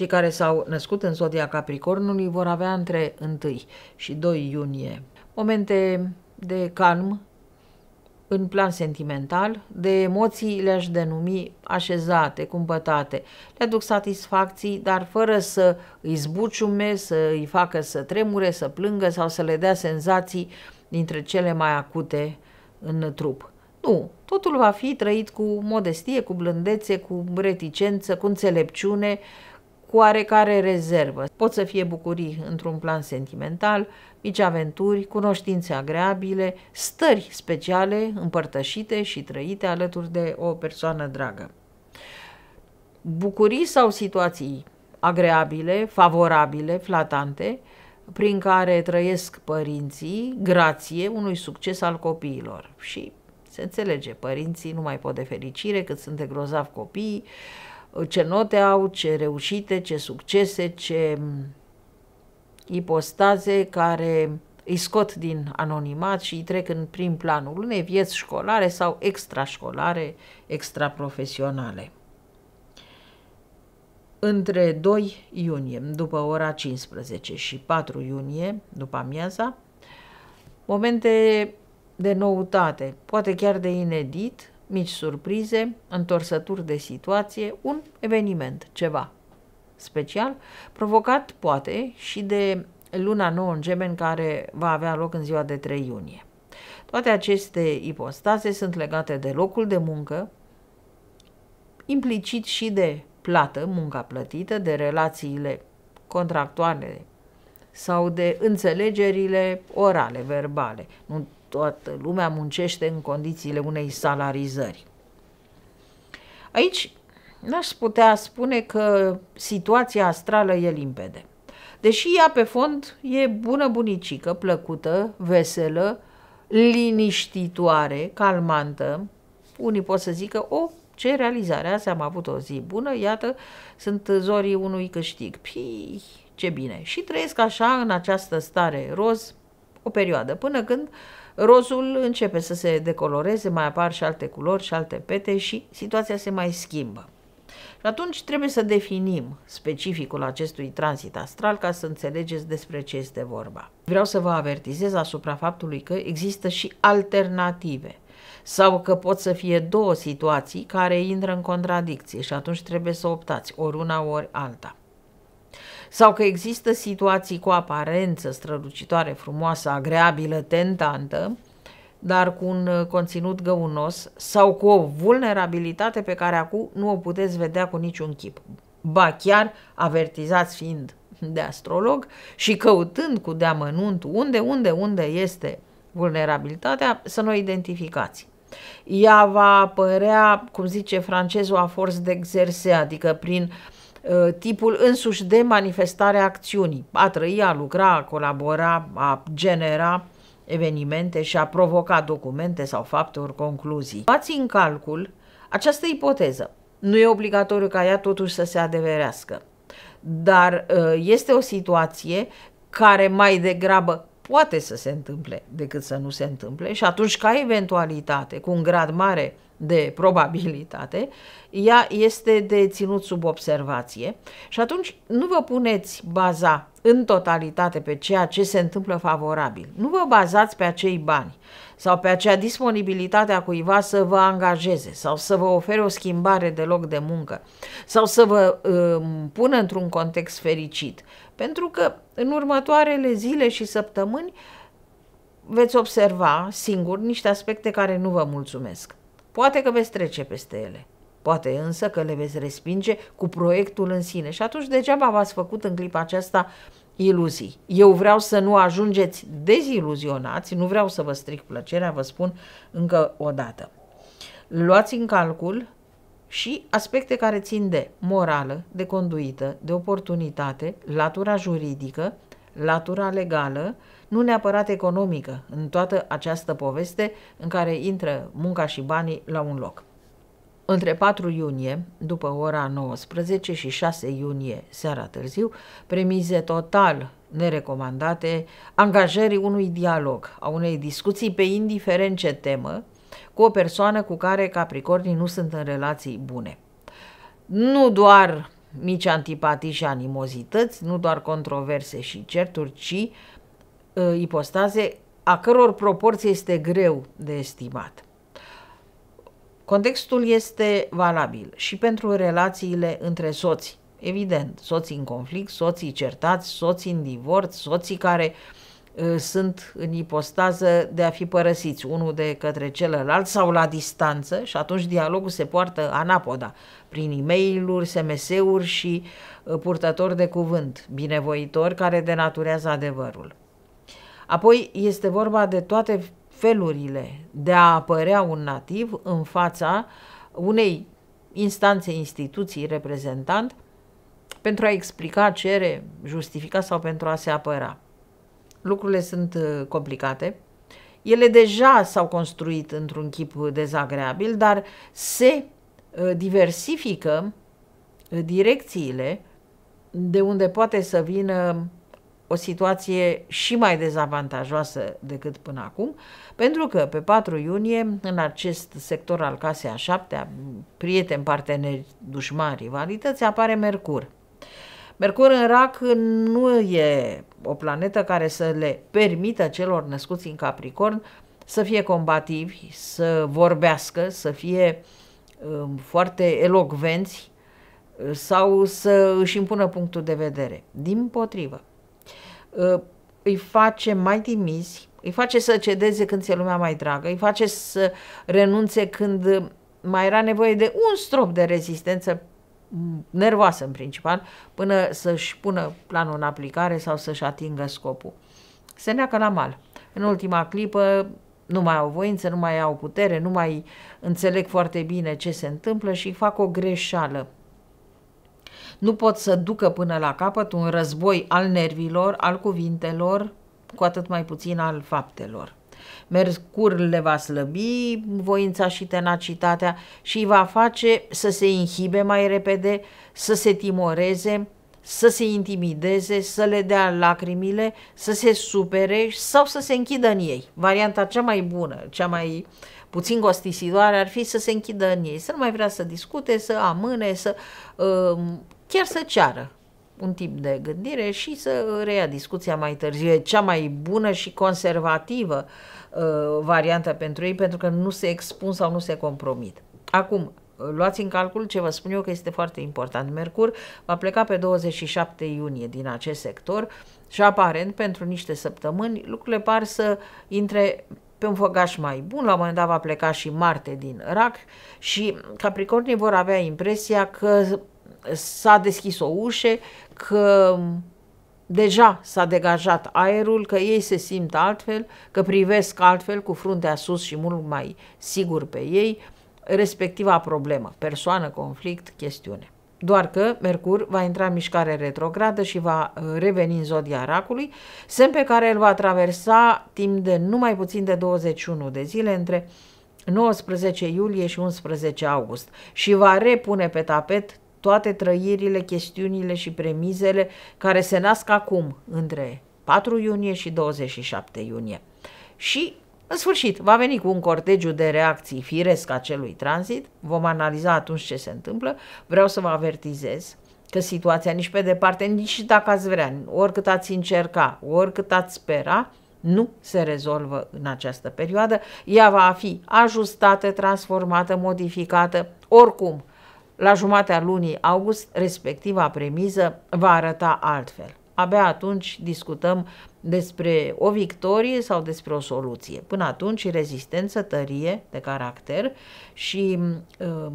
Cei care s-au născut în zodia Capricornului vor avea între 1 și 2 iunie momente de calm în plan sentimental, de emoții le-aș denumi așezate, cumpătate. Le aduc satisfacții, dar fără să îi zbuciume, să îi facă să tremure, să plângă sau să le dea senzații dintre cele mai acute în trup. Nu, totul va fi trăit cu modestie, cu blândețe, cu reticență, cu înțelepciune, uh, cu oarecare rezervă. Pot să fie bucurii într-un plan sentimental, mici aventuri, cunoștințe agreabile, stări speciale împărtășite și trăite alături de o persoană dragă. Bucurii sau situații agreabile, favorabile, flatante, prin care trăiesc părinții grație unui succes al copiilor. Și se înțelege, părinții nu mai pot de fericire cât sunt de grozav copiii, ce note au, ce reușite, ce succese, ce mm, ipostaze care îi scot din anonimat și îi trec în prim planul unei vieți școlare sau extrașcolare, extraprofesionale. Între 2 iunie, după ora 15 și 4 iunie, după amiaza, momente de noutate, poate chiar de inedit, mici surprize, întorsături de situație, un eveniment, ceva special, provocat poate și de luna nouă în gemeni care va avea loc în ziua de 3 iunie. Toate aceste ipostaze sunt legate de locul de muncă, implicit și de plată, munca plătită, de relațiile contractuale sau de înțelegerile orale, verbale. Nu toată lumea muncește în condițiile unei salarizări. Aici n-aș putea spune că situația astrală e limpede. Deși ea pe fond e bună bunicică, plăcută, veselă, liniștitoare, calmantă, unii pot să zică, o, oh, ce realizare, azi am avut o zi bună, iată, sunt zorii unui câștig. Pii, ce bine! Și trăiesc așa, în această stare roz, o perioadă, până când rozul începe să se decoloreze, mai apar și alte culori și alte pete și situația se mai schimbă. Și atunci trebuie să definim specificul acestui tranzit astral ca să înțelegeți despre ce este vorba. Vreau să vă avertizez asupra faptului că există și alternative sau că pot să fie două situații care intră în contradicție și atunci trebuie să optați ori una, ori alta sau că există situații cu aparență strălucitoare, frumoasă, agreabilă, tentantă, dar cu un uh, conținut găunos sau cu o vulnerabilitate pe care acum nu o puteți vedea cu niciun chip. Ba chiar avertizați fiind de astrolog și căutând cu deamănunt unde, unde, unde este vulnerabilitatea, să nu o identificați. Ea va apărea, cum zice francezul, a de exerse, adică prin uh, Uh, tipul însuși de manifestare a acțiunii, a trăi, a lucra, a colabora, a genera evenimente și a provoca documente sau fapte ori concluzii. Luați în calcul această ipoteză. Nu e obligatoriu ca ea totuși să se adeverească, dar uh, este o situație care mai degrabă poate să se întâmple decât să nu se întâmple și atunci ca eventualitate, cu un grad mare de probabilitate, ea este de ținut sub observație și atunci nu vă puneți baza în totalitate pe ceea ce se întâmplă favorabil. Nu vă bazați pe acei bani sau pe acea disponibilitate a cuiva să vă angajeze sau să vă ofere o schimbare de loc de muncă sau să vă um, pună într-un context fericit. Pentru că în următoarele zile și săptămâni veți observa singur niște aspecte care nu vă mulțumesc. Poate că veți trece peste ele, poate însă că le veți respinge cu proiectul în sine și atunci degeaba v-ați făcut în clipa aceasta iluzii. Eu vreau să nu ajungeți deziluzionați, nu vreau să vă stric plăcerea, vă spun încă o dată. Luați în calcul și aspecte care țin de morală, de conduită, de oportunitate, latura juridică, latura legală, nu neapărat economică, în toată această poveste în care intră munca și banii la un loc. Între 4 iunie, după ora 19 și 6 iunie, seara târziu, premize total nerecomandate, angajării unui dialog, a unei discuții pe indiferent ce temă, cu o persoană cu care capricornii nu sunt în relații bune. Nu doar mici antipatii și animozități, nu doar controverse și certuri, ci uh, ipostaze a căror proporție este greu de estimat. Contextul este valabil și pentru relațiile între soți. Evident, soții în conflict, soții certați, soții în divorț, soții care uh, Uh, sunt în ipostază de a fi părăsiți unul de către celălalt sau la distanță și atunci dialogul se poartă anapoda prin e mail SMS-uri și uh, purtători de cuvânt, binevoitori care denaturează adevărul. Apoi este vorba de toate felurile de a apărea un nativ în fața unei instanțe, instituții, reprezentant pentru a explica, cere, justifica sau pentru a se apăra lucrurile sunt uh, complicate. Ele deja s-au construit într-un chip dezagreabil, dar se uh, diversifică uh, direcțiile de unde poate să vină o situație și mai dezavantajoasă decât până acum, pentru că pe 4 iunie, în acest sector al casei a șaptea, prieteni, parteneri, dușmani, rivalități, apare Mercur. Mercur în rac nu e o planetă care să le permită celor născuți în Capricorn să fie combativi, să vorbească, să fie uh, foarte elocvenți uh, sau să își impună punctul de vedere. Din potrivă, uh, îi face mai timizi, îi face să cedeze când ți-e lumea mai dragă, îi face să renunțe când mai era nevoie de un strop de rezistență nervoasă în principal, până să-și pună planul în aplicare sau să-și atingă scopul. Se neacă la mal. În ultima clipă nu mai au voință, nu mai au putere, nu mai înțeleg foarte bine ce se întâmplă și fac o greșeală. Nu pot să ducă până la capăt un război al nervilor, al cuvintelor, cu atât mai puțin al faptelor. Mercur le va slăbi voința și tenacitatea și îi va face să se inhibe mai repede, să se timoreze, să se intimideze, să le dea lacrimile, să se supere sau să se închidă în ei. Varianta cea mai bună, cea mai puțin costisitoare ar fi să se închidă în ei, să nu mai vrea să discute, să amâne, să uh, chiar să ceară un tip de gândire și să reia discuția mai târziu. E cea mai bună și conservativă uh, variantă pentru ei, pentru că nu se expun sau nu se compromit. Acum, uh, luați în calcul ce vă spun eu că este foarte important. Mercur va pleca pe 27 iunie din acest sector și aparent pentru niște săptămâni lucrurile par să intre pe un făgaș mai bun, la un moment dat va pleca și Marte din Rac și Capricornii vor avea impresia că s-a deschis o ușă, că deja s-a degajat aerul, că ei se simt altfel, că privesc altfel cu fruntea sus și mult mai sigur pe ei, respectiva problemă, persoană, conflict, chestiune. Doar că Mercur va intra în mișcare retrogradă și va uh, reveni în zodia racului, semn pe care îl va traversa timp de numai puțin de 21 de zile între 19 iulie și 11 august și va repune pe tapet toate trăirile, chestiunile și premizele care se nasc acum între 4 iunie și 27 iunie. Și în sfârșit, va veni cu un cortegiu de reacții firesc acelui tranzit, vom analiza atunci ce se întâmplă, vreau să vă avertizez că situația nici pe departe, nici dacă ați vrea, oricât ați încerca, oricât ați spera, nu se rezolvă în această perioadă. Ea va fi ajustată, transformată, modificată, oricum, la jumatea lunii august, respectiva premiză va arăta altfel. Abia atunci discutăm despre o victorie sau despre o soluție. Până atunci, rezistență, tărie de caracter și um,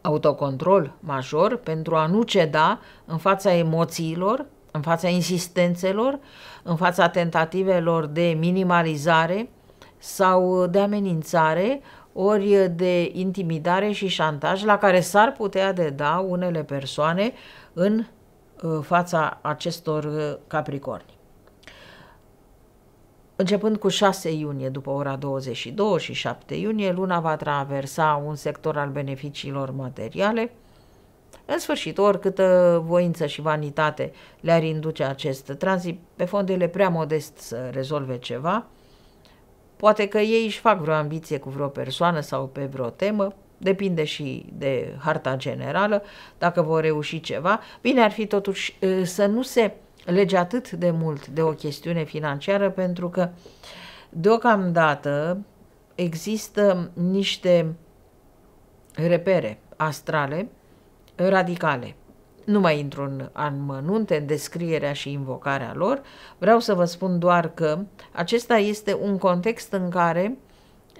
autocontrol major pentru a nu ceda în fața emoțiilor, în fața insistențelor, în fața tentativelor de minimalizare sau de amenințare, ori de intimidare și șantaj la care s-ar putea deda unele persoane în uh, fața acestor uh, capricorni. Începând cu 6 iunie după ora 22 și 7 iunie, luna va traversa un sector al beneficiilor materiale. În sfârșit, oricâtă voință și vanitate le-ar induce acest tranzit, pe fond ele prea modest să rezolve ceva, Poate că ei își fac vreo ambiție cu vreo persoană sau pe vreo temă, depinde și de harta generală, dacă vor reuși ceva. Bine ar fi totuși ă, să nu se lege atât de mult de o chestiune financiară, pentru că deocamdată există niște repere astrale radicale. Nu mai intru în anmănunte, în descrierea și invocarea lor, vreau să vă spun doar că acesta este un context în care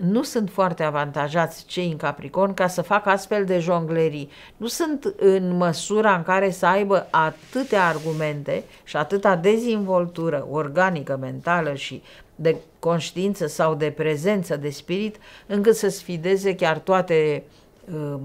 nu sunt foarte avantajați cei în Capricorn ca să facă astfel de jonglerii. Nu sunt în măsura în care să aibă atâtea argumente și atâta dezvoltură organică, mentală și de conștiință sau de prezență de spirit, încât să sfideze chiar toate um,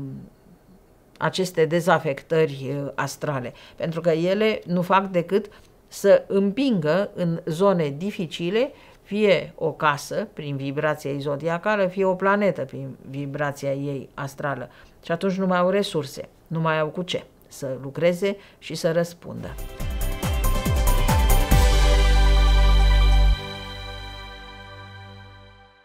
aceste dezafectări uh, astrale, pentru că ele nu fac decât să împingă în zone dificile fie o casă prin vibrația ei zodiacală, fie o planetă prin vibrația ei astrală. Și atunci nu mai au resurse, nu mai au cu ce să lucreze și să răspundă.